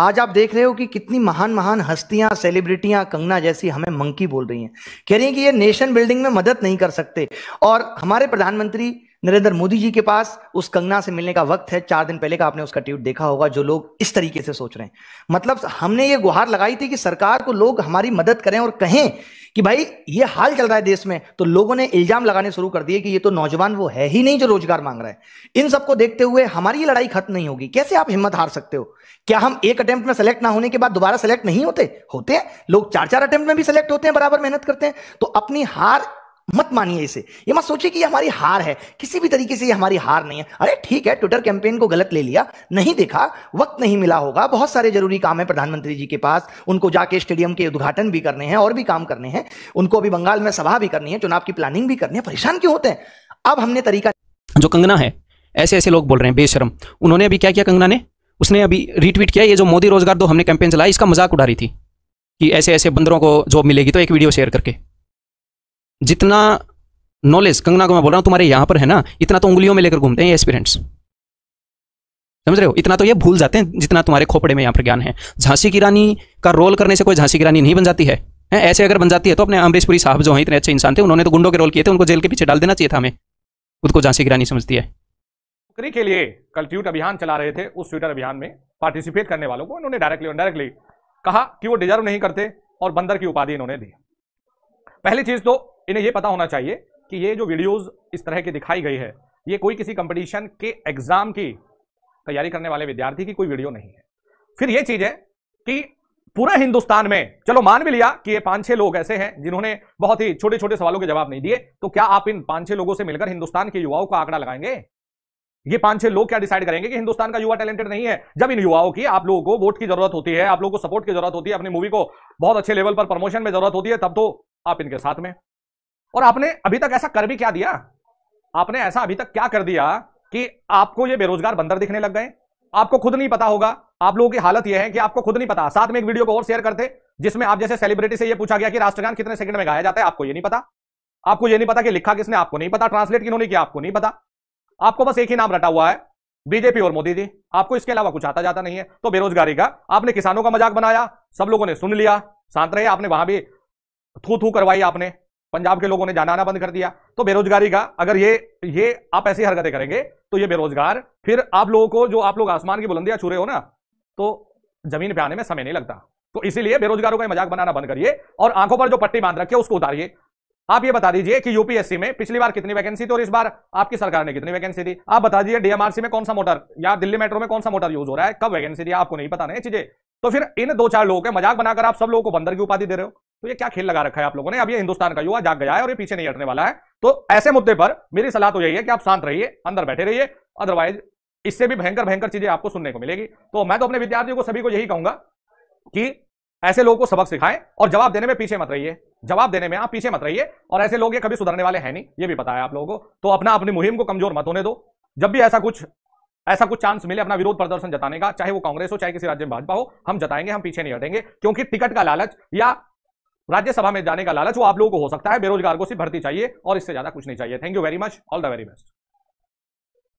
आज आप देख रहे हो कि कितनी महान महान हस्तियां सेलिब्रिटियां कंगना जैसी हमें मंकी बोल रही हैं कह रही हैं कि ये नेशन बिल्डिंग में मदद नहीं कर सकते और हमारे प्रधानमंत्री नरेंद्र मोदी जी के पास उस कंगना से मिलने का वक्त है चार दिन पहले का आपने उसका ट्वीट देखा होगा जो लोग इस तरीके से सोच रहे हैं मतलब हमने ये गुहार लगाई थी कि सरकार को लोग हमारी मदद करें और कहें कि भाई ये हाल चल रहा है देश में तो लोगों ने इल्जाम लगाने शुरू कर दिए कि ये तो नौजवान वो है ही नहीं जो रोजगार मांग रहा है इन सबको देखते हुए हमारी ये लड़ाई खत्म नहीं होगी कैसे आप हिम्मत हार सकते हो क्या हम एक अटेम्प्ट में सेलेक्ट ना होने के बाद दोबारा सेलेक्ट नहीं होते होते हैं लोग चार चार अटेम्प्ट में भी सिलेक्ट होते हैं बराबर मेहनत करते हैं तो अपनी हार मत मानिए इसे ये मत सोचिए कि ये हमारी हार है किसी भी तरीके से ये हमारी हार नहीं है अरे ठीक है ट्विटर कैंपेन को गलत ले लिया नहीं देखा वक्त नहीं मिला होगा बहुत सारे जरूरी काम है प्रधानमंत्री जी के पास उनको जाके स्टेडियम के उद्घाटन भी करने हैं और भी काम करने हैं उनको अभी बंगाल में सभा भी करनी है चुनाव की प्लानिंग भी करनी है परेशान क्यों होते हैं अब हमने तरीका जो कंगना है ऐसे ऐसे लोग बोल रहे हैं बेशरम उन्होंने अभी क्या किया कंगना ने उसने अभी रीट्वीट किया ये जो मोदी रोजगार दो हमने कैंपेन चलाया इसका मजाक उड़ा रही थी कि ऐसे ऐसे बंदरों को जॉब मिलेगी तो एक वीडियो शेयर करके जितना नॉलेज कंगना को मैं बोल रहा हूं तुम्हारे यहां पर है ना इतना तो उंगलियों में लेकर घूमते हैं एस्पिरेंट्स समझ रहे हो इतना तो ये भूल जाते हैं जितना तुम्हारे खोपड़े में यहां पर ज्ञान है झांसी की रानी का रोल करने से कोई झांसी की रानी नहीं बन जाती है ऐसे अगर बन जाती है तो अपने अमरीशपुरी साहब जो हैं इतने अच्छे इंसान थे उन्होंने तो गुंडों के रोल किए थे उनको जेल के पीछे डाल देना चाहिए था हमें खुद को झांसी की रानी समझती है नौकरी के लिए कल ट्यूट अभियान चला रहे थे उस ट्विटर अभियान में पार्टिसिपेट करने वालों को उन्होंने डायरेक्टली डायरेक्टली कहा कि वो डिजर्व नहीं करते और बंदर की उपाधि इन्होंने दी पहली चीज तो इन्हें यह पता होना चाहिए कि ये जो वीडियोस इस तरह की दिखाई गई है ये कोई किसी कंपटीशन के एग्जाम की तैयारी करने वाले विद्यार्थी की कोई वीडियो नहीं है फिर ये चीज है कि पूरे हिंदुस्तान में चलो मान भी लिया कि ये पांच छह लोग ऐसे हैं जिन्होंने बहुत ही छोटे छोटे सवालों के जवाब नहीं दिए तो क्या आप इन पांच छह लोगों से मिलकर हिंदुस्तान के युवाओं का आंकड़ा लगाएंगे ये पांच छह लोग क्या डिसाइड करेंगे कि हिंदुस्तान का युवा टैलेंटेड नहीं है जब इन युवाओं की आप लोगों को वोट की जरूरत होती है आप लोगों को सपोर्ट की जरूरत होती है अपनी मूवी को बहुत अच्छे लेवल पर प्रमोशन में जरूरत होती है तब तो आप इनके साथ में और आपने अभी तक ऐसा कर भी क्या दिया आपने ऐसा अभी तक क्या कर दिया कि आपको ये बेरोजगार बंदर दिखने लग गए आपको खुद नहीं पता होगा आप लोगों की हालत यह है कि आपको खुद नहीं पता साथ में एक वीडियो को और शेयर करते जिसमें आप जैसे सेलिब्रिटी से यह पूछा गया कि राष्ट्रगान कितने सेकंड में गाया जाता है आपको यह नहीं पता आपको यह नहीं पता कि लिखा किसने आपको नहीं पता ट्रांसलेट किन्होंने किया आपको नहीं पता आपको बस एक ही नाम रटा हुआ है बीजेपी और मोदी जी आपको इसके अलावा कुछ आता जाता नहीं है तो बेरोजगारी का आपने किसानों का मजाक बनाया सब लोगों ने सुन लिया शांत रहे आपने वहां भी थू थू करवाई आपने पंजाब के लोगों ने जाना आना बंद कर दिया तो बेरोजगारी का अगर ये ये आप ऐसी हरकतें करेंगे तो ये बेरोजगार फिर आप लोगों को जो आप लोग आसमान की बुलंदियां छू रहे हो ना तो जमीन पे आने में समय नहीं लगता तो इसीलिए बेरोजगारों का मजाक बनाना बंद करिए और आंखों पर जो पट्टी बांध रखी है उसको उतारिए आप ये बता दीजिए कि यूपीएससी में पिछली बार कितनी वैकेंसी थी और इस बार आपकी सरकार ने कितनी वैकेंसी थी आप बता दीजिए डीएमआरसी में कौन सा मोटर या दिल्ली मेट्रो में कौन सा मोटर यूज हो रहा है कब वैकेंसी थी आपको नहीं पता नहीं चीजें तो फिर इन दो चार लोगों के मजाक बनाकर आप सब लोगों को बंदर की उपाधि दे रहे हो तो ये क्या खेल लगा रखा है आप लोगों ने अब ये हिंदुस्तान का युवा जाग गया है और ये पीछे नहीं हटने वाला है तो ऐसे मुद्दे पर मेरी सलाह तो यही है कि आप शांत रहिए अंदर बैठे रहिए अदरवाइज इससे भी भयंकर भयंकर चीजें आपको सुनने को मिलेगी तो मैं तो अपने विद्यार्थियों को सभी को यही कहूंगा कि ऐसे लोगों को सबक सिखाएं और जवाब देने में पीछे मत रहिए जवाब देने में आप पीछे मत रहिए और ऐसे लोग ये कभी सुधरने वाले हैं नहीं ये भी पता है आप लोगों को तो अपना अपनी मुहिम को कमजोर मत होने दो जब भी ऐसा कुछ ऐसा कुछ चांस मिले अपना विरोध प्रदर्शन जताने का चाहे वो कांग्रेस हो चाहे किसी राज्य में भाजपा हो हम जताएंगे हम पीछे नहीं हटेंगे क्योंकि टिकट का लालच या राज्यसभा में जाने का लालच वो आप लोगों को हो सकता है बेरोजगार को सिर्फ भर्ती चाहिए और इससे ज्यादा कुछ नहीं चाहिए thank you very much all the very best